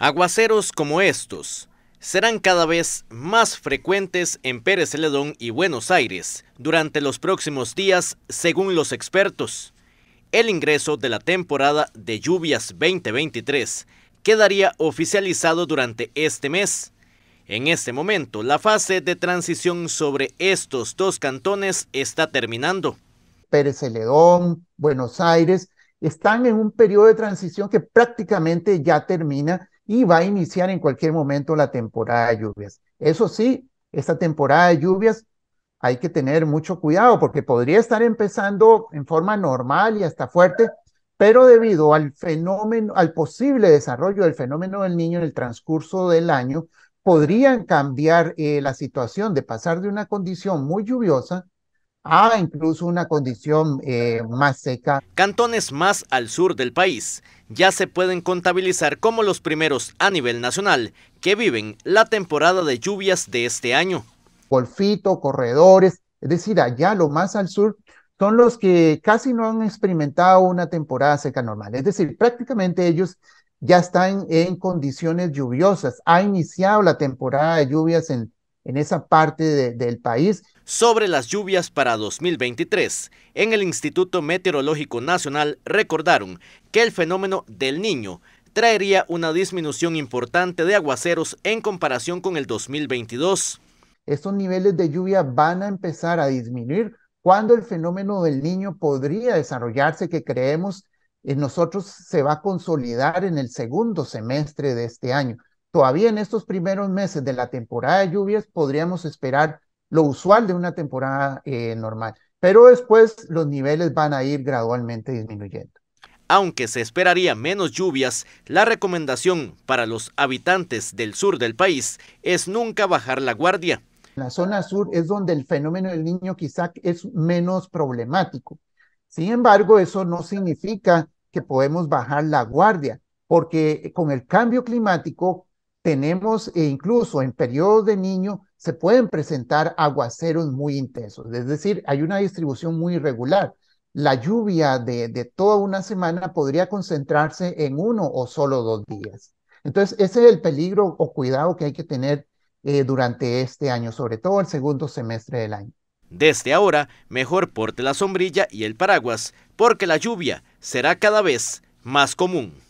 Aguaceros como estos serán cada vez más frecuentes en Pérez Celedón y Buenos Aires durante los próximos días, según los expertos. El ingreso de la temporada de lluvias 2023 quedaría oficializado durante este mes. En este momento, la fase de transición sobre estos dos cantones está terminando. Pérez Celedón, Buenos Aires, están en un periodo de transición que prácticamente ya termina y va a iniciar en cualquier momento la temporada de lluvias. Eso sí, esta temporada de lluvias hay que tener mucho cuidado porque podría estar empezando en forma normal y hasta fuerte, pero debido al fenómeno, al posible desarrollo del fenómeno del niño en el transcurso del año, podrían cambiar eh, la situación de pasar de una condición muy lluviosa a incluso una condición eh, más seca. Cantones más al sur del país ya se pueden contabilizar como los primeros a nivel nacional que viven la temporada de lluvias de este año. Golfito, corredores, es decir, allá lo más al sur son los que casi no han experimentado una temporada seca normal. Es decir, prácticamente ellos ya están en condiciones lluviosas. Ha iniciado la temporada de lluvias en, en esa parte del país. Sobre las lluvias para 2023, en el Instituto Meteorológico Nacional recordaron que el fenómeno del niño traería una disminución importante de aguaceros en comparación con el 2022. Estos niveles de lluvia van a empezar a disminuir cuando el fenómeno del niño podría desarrollarse, que creemos en nosotros se va a consolidar en el segundo semestre de este año todavía en estos primeros meses de la temporada de lluvias podríamos esperar lo usual de una temporada eh, normal, pero después los niveles van a ir gradualmente disminuyendo. Aunque se esperaría menos lluvias, la recomendación para los habitantes del sur del país es nunca bajar la guardia. La zona sur es donde el fenómeno del niño quizá es menos problemático. Sin embargo, eso no significa que podemos bajar la guardia, porque con el cambio climático tenemos e incluso en periodos de niño se pueden presentar aguaceros muy intensos, es decir, hay una distribución muy irregular. La lluvia de, toda una semana podría concentrarse en uno o solo dos días. Entonces, ese es el peligro o cuidado que hay que tener eh, durante este año, sobre todo el segundo semestre del año. Desde ahora, mejor porte la sombrilla y el paraguas, porque la lluvia será cada vez más común.